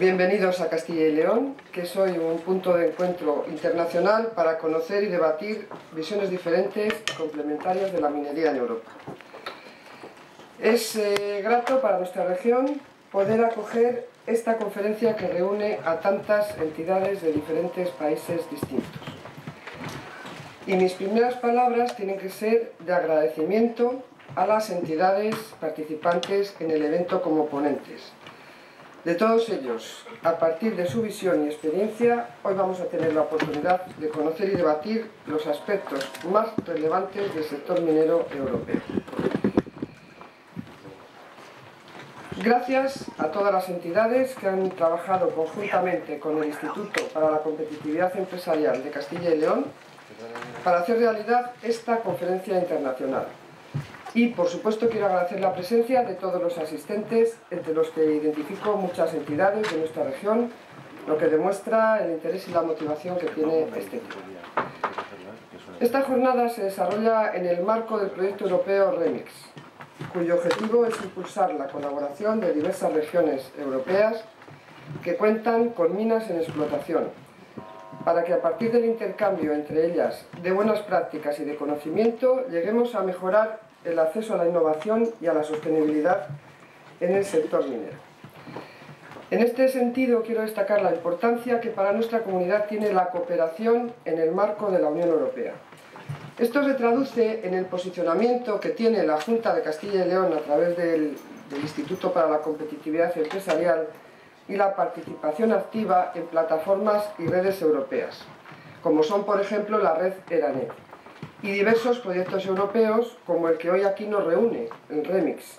Bienvenidos a Castilla y León, que es hoy un punto de encuentro internacional para conocer y debatir visiones diferentes y complementarias de la minería en Europa. Es eh, grato para nuestra región poder acoger esta conferencia que reúne a tantas entidades de diferentes países distintos. Y mis primeras palabras tienen que ser de agradecimiento a las entidades participantes en el evento como ponentes, de todos ellos, a partir de su visión y experiencia, hoy vamos a tener la oportunidad de conocer y debatir los aspectos más relevantes del sector minero europeo. Gracias a todas las entidades que han trabajado conjuntamente con el Instituto para la Competitividad Empresarial de Castilla y León para hacer realidad esta conferencia internacional. Y, por supuesto, quiero agradecer la presencia de todos los asistentes, entre los que identifico muchas entidades de nuestra región, lo que demuestra el interés y la motivación que tiene este tema. Esta jornada se desarrolla en el marco del proyecto europeo REMIX, cuyo objetivo es impulsar la colaboración de diversas regiones europeas que cuentan con minas en explotación, para que a partir del intercambio entre ellas de buenas prácticas y de conocimiento lleguemos a mejorar el acceso a la innovación y a la sostenibilidad en el sector minero. En este sentido, quiero destacar la importancia que para nuestra comunidad tiene la cooperación en el marco de la Unión Europea. Esto se traduce en el posicionamiento que tiene la Junta de Castilla y León a través del, Instituto para la Competitividad Empresarial y la participación activa en plataformas y redes europeas, como son, por ejemplo, la red ERANET y diversos proyectos europeos como el que hoy aquí nos reúne, el REMIX.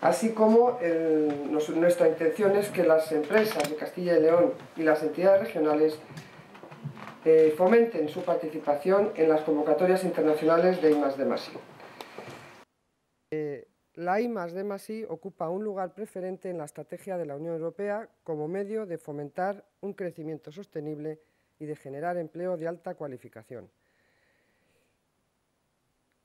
Así como nuestra intención es que las empresas de Castilla y León y las entidades regionales eh, fomenten su participación en las convocatorias internacionales de I de eh, la I de ocupa un lugar preferente en la estrategia de la Unión Europea como medio de fomentar un crecimiento sostenible y de generar empleo de alta cualificación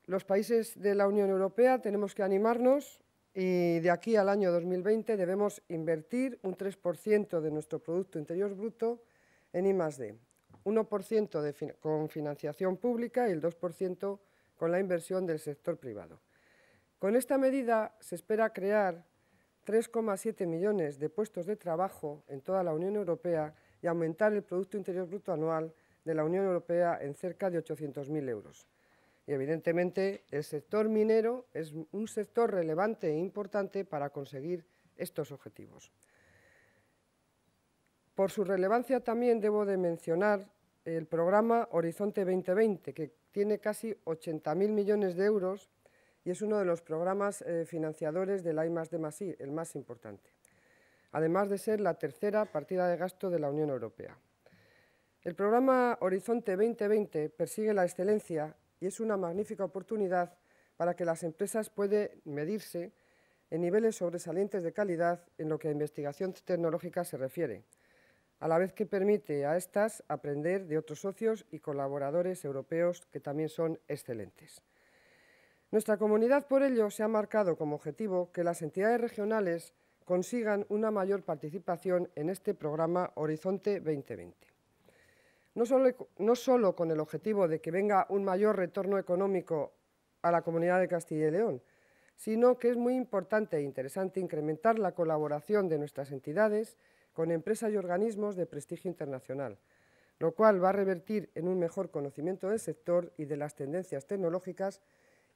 los países de la Unión Europea tenemos que animarnos y de aquí al año 2020 debemos invertir un 3% de nuestro Producto Interior Bruto en I+.D., 1% con financiación pública y el 2% con la inversión del sector privado. Con esta medida se espera crear 3,7 millones de puestos de trabajo en toda la Unión Europea y aumentar el Producto Interior Bruto anual de la Unión Europea en cerca de 800.000 euros. Y evidentemente el sector minero es un sector relevante e importante para conseguir estos objetivos. Por su relevancia también debo de mencionar el programa Horizonte 2020, que tiene casi 80.000 millones de euros y es uno de los programas eh, financiadores del la I, el más importante, además de ser la tercera partida de gasto de la Unión Europea. El programa Horizonte 2020 persigue la excelencia y es una magnífica oportunidad para que las empresas puedan medirse en niveles sobresalientes de calidad en lo que a investigación tecnológica se refiere, a la vez que permite a estas aprender de otros socios y colaboradores europeos que también son excelentes. Nuestra comunidad, por ello, se ha marcado como objetivo que las entidades regionales consigan una mayor participación en este programa Horizonte 2020 no solo, con el objetivo de que venga un mayor retorno económico a la comunidad de Castilla y León, sino que es muy importante e interesante incrementar la colaboración de nuestras entidades con empresas y organismos de prestigio internacional, lo cual va a revertir en un mejor conocimiento del sector y de las tendencias tecnológicas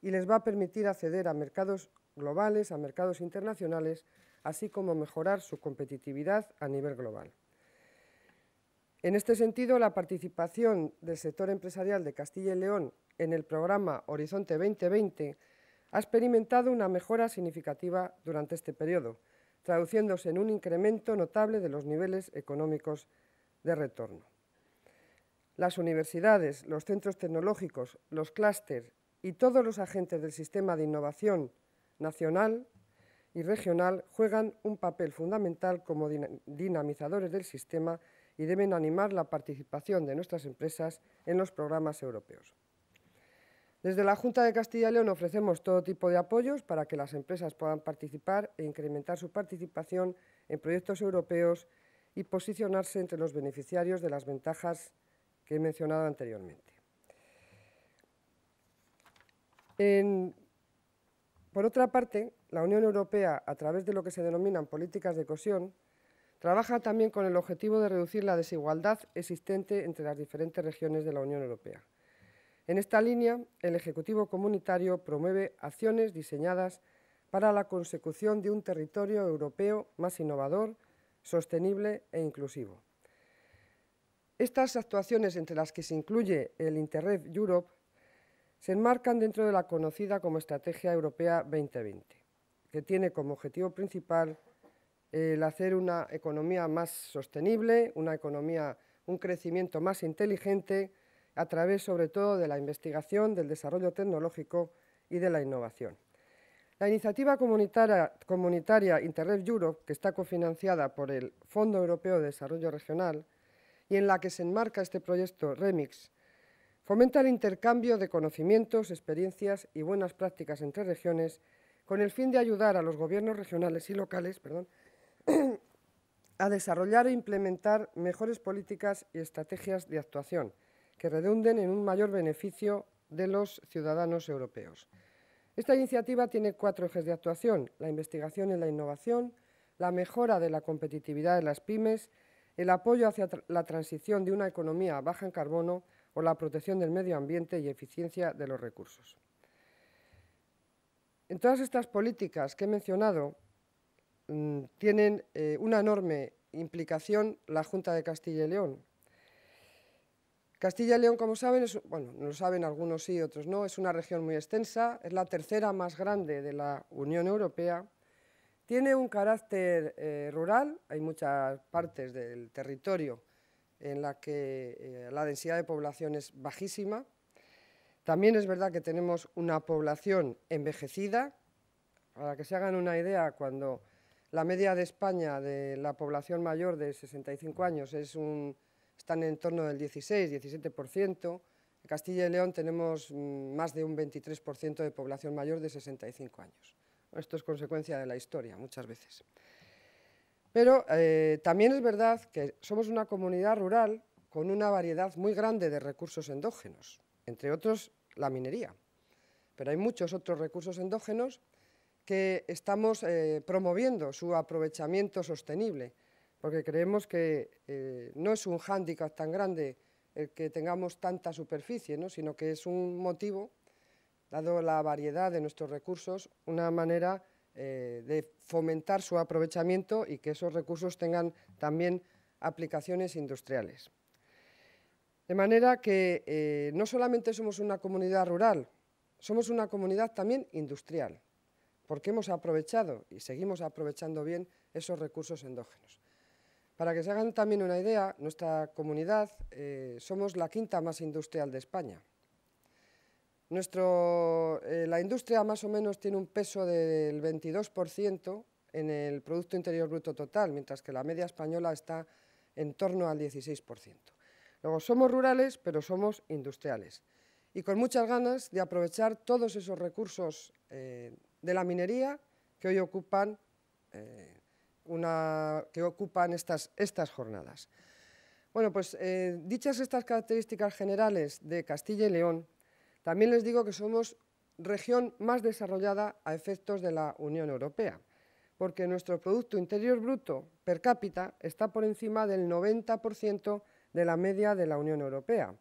y les va a permitir acceder a mercados globales, a mercados internacionales, así como mejorar su competitividad a nivel global. En este sentido, la participación del sector empresarial de Castilla y León en el programa Horizonte 2020 ha experimentado una mejora significativa durante este periodo, traduciéndose en un incremento notable de los niveles económicos de retorno. Las universidades, los centros tecnológicos, los clústeres y todos los agentes del sistema de innovación nacional y regional juegan un papel fundamental como dinamizadores del sistema y deben animar la participación de nuestras empresas en los programas europeos. Desde la Junta de Castilla y León ofrecemos todo tipo de apoyos para que las empresas puedan participar e incrementar su participación en proyectos europeos y posicionarse entre los beneficiarios de las ventajas que he mencionado anteriormente. por otra parte, la Unión Europea, a través de lo que se denominan políticas de cohesión, Trabaja también con el objetivo de reducir la desigualdad existente entre las diferentes regiones de la Unión Europea. En esta línea, el Ejecutivo Comunitario promueve acciones diseñadas para la consecución de un territorio europeo más innovador, sostenible e inclusivo. Estas actuaciones, entre las que se incluye el Interreg Europe, se enmarcan dentro de la conocida como Estrategia Europea 2020, que tiene como objetivo principal el hacer una economía más sostenible, una economía, un crecimiento más inteligente a través sobre todo de la investigación, del desarrollo tecnológico y de la innovación. La iniciativa comunitaria, Interreg Europe, que está cofinanciada por el Fondo Europeo de Desarrollo Regional y en la que se enmarca este proyecto REMIX, fomenta el intercambio de conocimientos, experiencias y buenas prácticas entre regiones con el fin de ayudar a los gobiernos regionales y locales a desarrollar e implementar mejores políticas y estrategias de actuación que redunden en un mayor beneficio de los ciudadanos europeos. Esta iniciativa tiene cuatro ejes de actuación, la investigación y la innovación, la mejora de la competitividad de las pymes, el apoyo hacia la transición de una economía baja en carbono o la protección del medio ambiente y eficiencia de los recursos. En todas estas políticas que he mencionado, Mm, tienen eh, una enorme implicación la Junta de Castilla y León. Castilla y León, como saben, bueno, lo saben algunos sí, otros no, es una región muy extensa, es la tercera más grande de la Unión Europea, tiene un carácter eh, rural, hay muchas partes del territorio en la que eh, la densidad de población es bajísima. También es verdad que tenemos una población envejecida. Para que se hagan una idea, cuando la media de España de la población mayor de 65 años es un, están en torno del 16-17%. En Castilla y León tenemos mm, más de un 23% de población mayor de 65 años. Esto es consecuencia de la historia muchas veces. Pero eh, también es verdad que somos una comunidad rural con una variedad muy grande de recursos endógenos, entre otros la minería. Pero hay muchos otros recursos endógenos que estamos eh, promoviendo su aprovechamiento sostenible, porque creemos que eh, no es un hándicap tan grande el que tengamos tanta superficie, sino que es un motivo, dado la variedad de nuestros recursos, una manera eh, de fomentar su aprovechamiento y que esos recursos tengan también aplicaciones industriales. De manera que no solamente somos una comunidad rural, somos una comunidad también industrial porque hemos aprovechado y seguimos aprovechando bien esos recursos endógenos. Para que se hagan también una idea, nuestra comunidad eh, somos la quinta más industrial de España. Nuestro, eh, la industria más o menos tiene un peso del 22% en el Producto Interior Bruto total, mientras que la media española está en torno al 16%. Luego, somos rurales, pero somos industriales. Y con muchas ganas de aprovechar todos esos recursos eh, de la minería que hoy ocupan, eh, que ocupan estas, estas jornadas. Bueno, pues eh, dichas estas características generales de Castilla y León, también les digo que somos región más desarrollada a efectos de la Unión Europea, porque nuestro Producto Interior Bruto per cápita está por encima del 90% de la media de la Unión Europea.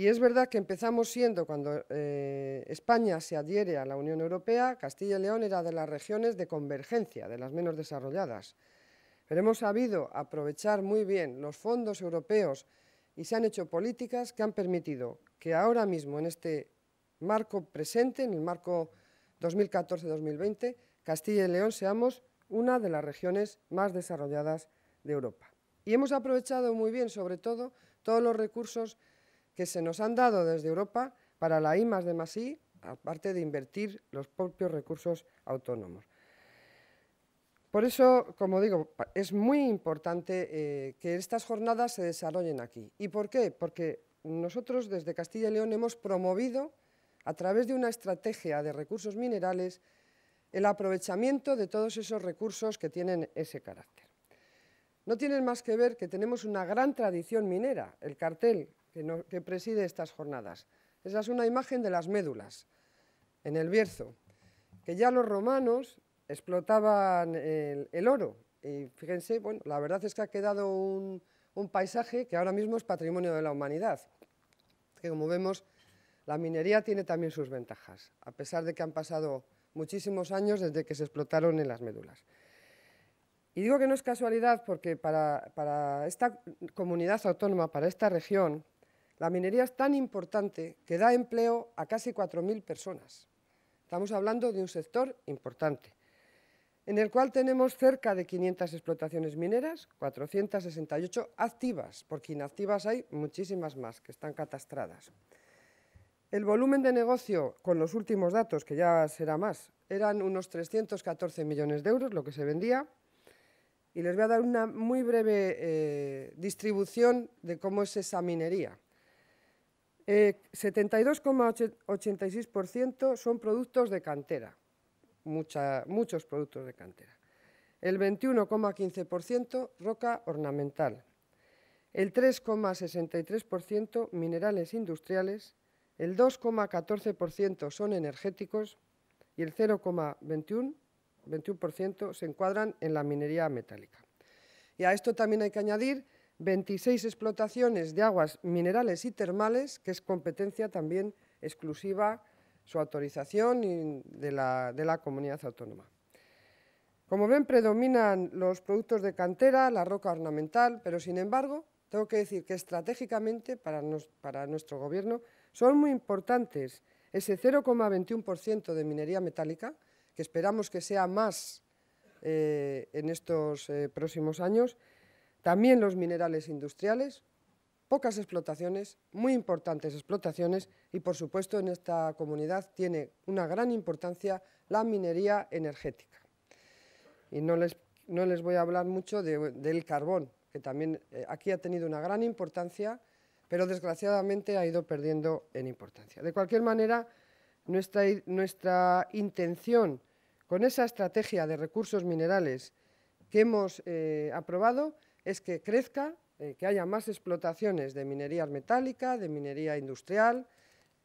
Y es verdad que empezamos siendo, cuando eh, España se adhiere a la Unión Europea, Castilla y León era de las regiones de convergencia, de las menos desarrolladas. Pero hemos sabido aprovechar muy bien los fondos europeos y se han hecho políticas que han permitido que ahora mismo, en este marco presente, en el marco 2014-2020, Castilla y León seamos una de las regiones más desarrolladas de Europa. Y hemos aprovechado muy bien, sobre todo, todos los recursos que se nos han dado desde Europa para la I de aparte de invertir los propios recursos autónomos. Por eso, como digo, es muy importante eh, que estas jornadas se desarrollen aquí. ¿Y por qué? Porque nosotros desde Castilla y León hemos promovido, a través de una estrategia de recursos minerales, el aprovechamiento de todos esos recursos que tienen ese carácter. No tienen más que ver que tenemos una gran tradición minera. El cartel que, preside estas jornadas. Esa es una imagen de las médulas, en el Bierzo, que ya los romanos explotaban el, oro. Y fíjense, bueno, la verdad es que ha quedado un, paisaje que ahora mismo es patrimonio de la humanidad, que como vemos, la minería tiene también sus ventajas, a pesar de que han pasado muchísimos años desde que se explotaron en las médulas. Y digo que no es casualidad porque para, para esta comunidad autónoma, para esta región, la minería es tan importante que da empleo a casi 4.000 personas. Estamos hablando de un sector importante, en el cual tenemos cerca de 500 explotaciones mineras, 468 activas, porque inactivas hay muchísimas más que están catastradas. El volumen de negocio, con los últimos datos, que ya será más, eran unos 314 millones de euros lo que se vendía. Y les voy a dar una muy breve eh, distribución de cómo es esa minería. Eh, 72,86% son productos de cantera, muchos productos de cantera. El 21,15% roca ornamental. El 3,63% minerales industriales. El 2,14% son energéticos y el 0,21% 21 se encuadran en la minería metálica. Y a esto también hay que añadir 26 explotaciones de aguas minerales y termales, que es competencia también exclusiva su autorización de, la, comunidad autónoma. Como ven, predominan los productos de cantera, la roca ornamental, pero sin embargo, tengo que decir que estratégicamente para, nuestro gobierno son muy importantes ese 0,21% de minería metálica, que esperamos que sea más eh, en estos eh, próximos años, también los minerales industriales, pocas explotaciones, muy importantes explotaciones y por supuesto en esta comunidad tiene una gran importancia la minería energética. Y no les, voy a hablar mucho del carbón, que también eh, aquí ha tenido una gran importancia, pero desgraciadamente ha ido perdiendo en importancia. De cualquier manera, nuestra, intención con esa estrategia de recursos minerales que hemos eh, aprobado es que crezca, eh, que haya más explotaciones de minería metálica, de minería industrial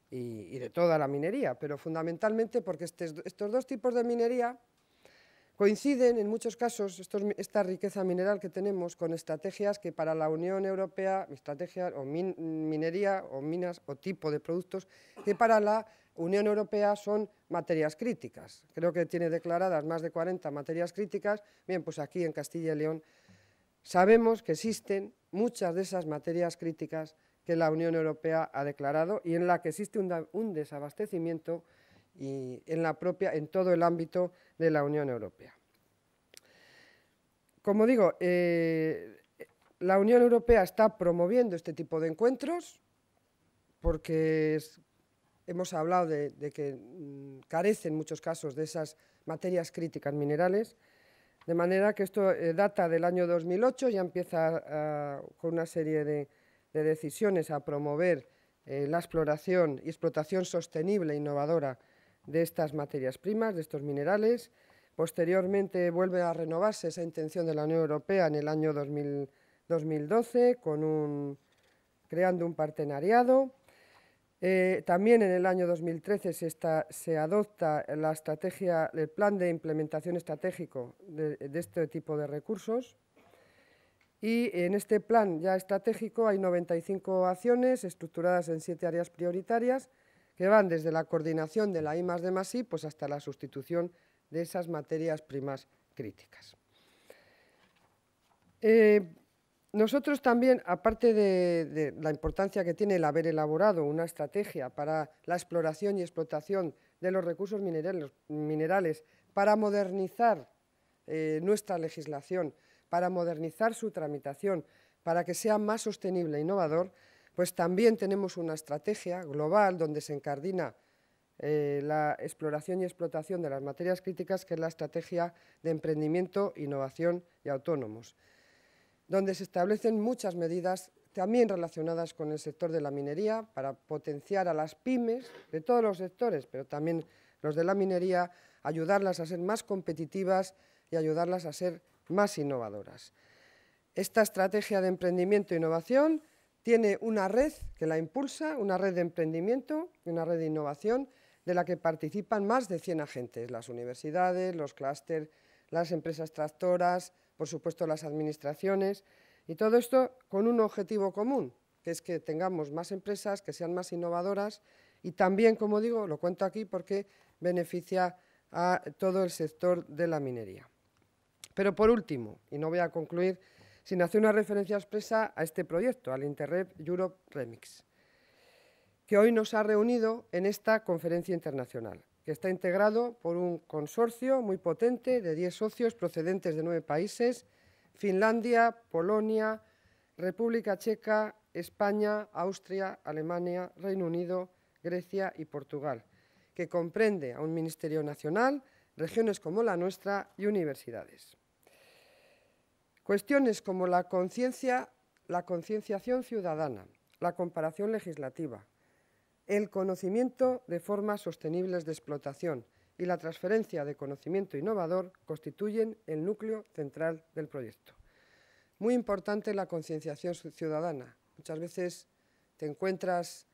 y, de toda la minería, pero fundamentalmente porque estos dos tipos de minería coinciden en muchos casos esta riqueza mineral que tenemos con estrategias que para la Unión Europea, estrategias o minería o minas o tipo de productos que para la Unión Europea son materias críticas. Creo que tiene declaradas más de 40 materias críticas. Bien, pues aquí en Castilla y León Sabemos que existen muchas de esas materias críticas que la Unión Europea ha declarado y en la que existe un, desabastecimiento en, todo el ámbito de la Unión Europea. Como digo, eh, la Unión Europea está promoviendo este tipo de encuentros porque hemos hablado de, que mm, carecen muchos casos de esas materias críticas minerales de manera que esto eh, data del año 2008, ya empieza ah, con una serie de, decisiones a promover eh, la exploración y explotación sostenible e innovadora de estas materias primas, de estos minerales. Posteriormente vuelve a renovarse esa intención de la Unión Europea en el año 2012, con un, creando un partenariado eh, también en el año 2013 se, se, adopta la estrategia, el plan de implementación estratégico de, este tipo de recursos. Y en este plan ya estratégico hay 95 acciones estructuradas en siete áreas prioritarias que van desde la coordinación de la I de pues hasta la sustitución de esas materias primas críticas. Eh, nosotros también, aparte de, la importancia que tiene el haber elaborado una estrategia para la exploración y explotación de los recursos minerales, para modernizar eh, nuestra legislación, para modernizar su tramitación, para que sea más sostenible e innovador, pues también tenemos una estrategia global donde se encardina eh, la exploración y explotación de las materias críticas, que es la estrategia de emprendimiento, innovación y autónomos donde se establecen muchas medidas también relacionadas con el sector de la minería para potenciar a las pymes de todos los sectores, pero también los de la minería, ayudarlas a ser más competitivas y ayudarlas a ser más innovadoras. Esta estrategia de emprendimiento e innovación tiene una red que la impulsa, una red de emprendimiento y una red de innovación de la que participan más de 100 agentes, las universidades, los clústeres las empresas tractoras, por supuesto las administraciones, y todo esto con un objetivo común, que es que tengamos más empresas, que sean más innovadoras y también, como digo, lo cuento aquí porque beneficia a todo el sector de la minería. Pero por último, y no voy a concluir sin hacer una referencia expresa a este proyecto, al Interreg Europe Remix, que hoy nos ha reunido en esta conferencia internacional que está integrado por un consorcio muy potente de 10 socios procedentes de nueve países, Finlandia, Polonia, República Checa, España, Austria, Alemania, Reino Unido, Grecia y Portugal, que comprende a un Ministerio Nacional, regiones como la nuestra y universidades. Cuestiones como la conciencia, la concienciación ciudadana, la comparación legislativa, el conocimiento de formas sostenibles de explotación y la transferencia de conocimiento innovador constituyen el núcleo central del proyecto. Muy importante la concienciación ciudadana. Muchas veces te encuentras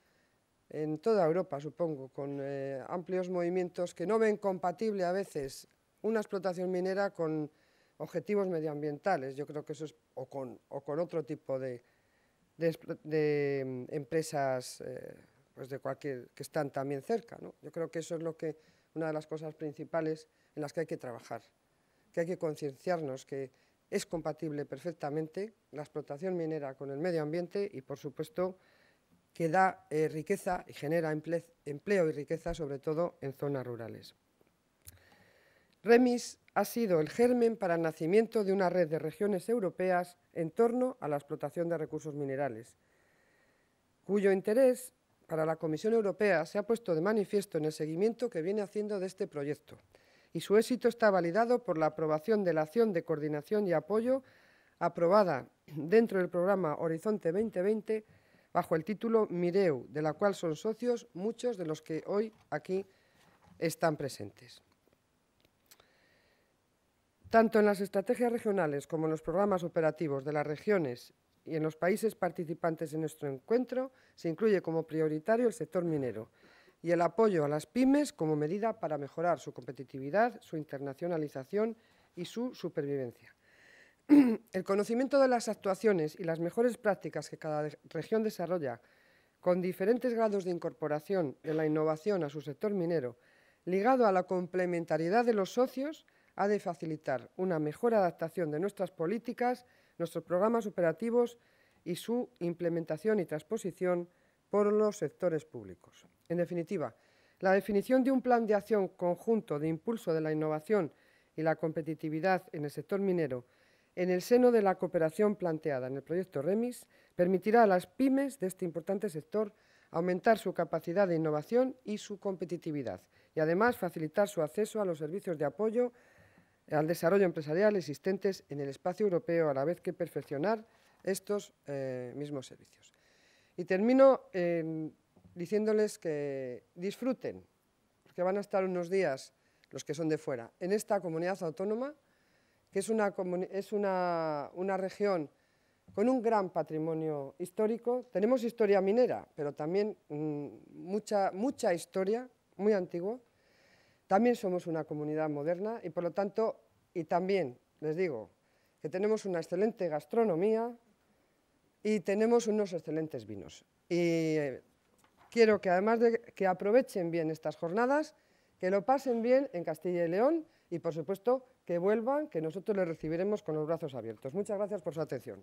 en toda Europa, supongo, con eh, amplios movimientos que no ven compatible a veces una explotación minera con objetivos medioambientales, yo creo que eso es, o con, otro tipo de, mm, empresas eh, pues de cualquier, que están también cerca. Yo creo que eso es lo que, una de las cosas principales en las que hay que trabajar, que hay que concienciarnos que es compatible perfectamente la explotación minera con el medio ambiente y, por supuesto, que da eh, riqueza y genera empleo y riqueza, sobre todo en zonas rurales. REMIS ha sido el germen para el nacimiento de una red de regiones europeas en torno a la explotación de recursos minerales, cuyo interés para la Comisión Europea se ha puesto de manifiesto en el seguimiento que viene haciendo de este proyecto y su éxito está validado por la aprobación de la acción de coordinación y apoyo aprobada dentro del programa Horizonte 2020 bajo el título Mireu, de la cual son socios muchos de los que hoy aquí están presentes. Tanto en las estrategias regionales como en los programas operativos de las regiones y en los países participantes en nuestro encuentro se incluye como prioritario el sector minero y el apoyo a las pymes como medida para mejorar su competitividad, su internacionalización y su supervivencia. El conocimiento de las actuaciones y las mejores prácticas que cada región desarrolla con diferentes grados de incorporación de la innovación a su sector minero, ligado a la complementariedad de los socios, ha de facilitar una mejor adaptación de nuestras políticas nuestros programas operativos y su implementación y transposición por los sectores públicos. En definitiva, la definición de un plan de acción conjunto de impulso de la innovación y la competitividad en el sector minero en el seno de la cooperación planteada en el proyecto REMIS permitirá a las pymes de este importante sector aumentar su capacidad de innovación y su competitividad y además facilitar su acceso a los servicios de apoyo al desarrollo empresarial existentes en el espacio europeo, a la vez que perfeccionar estos eh, mismos servicios. Y termino em, diciéndoles que disfruten, porque van a estar unos días los que son de fuera, en esta comunidad autónoma, que es una, es una, región con un gran patrimonio histórico. Tenemos historia minera, pero también mm, mucha, mucha historia, muy antigua, también somos una comunidad moderna y por lo tanto, y también les digo que tenemos una excelente gastronomía y tenemos unos excelentes vinos. Y eh, quiero que además de que aprovechen bien estas jornadas, que lo pasen bien en Castilla y León y por supuesto que vuelvan, que nosotros les recibiremos con los brazos abiertos. Muchas gracias por su atención.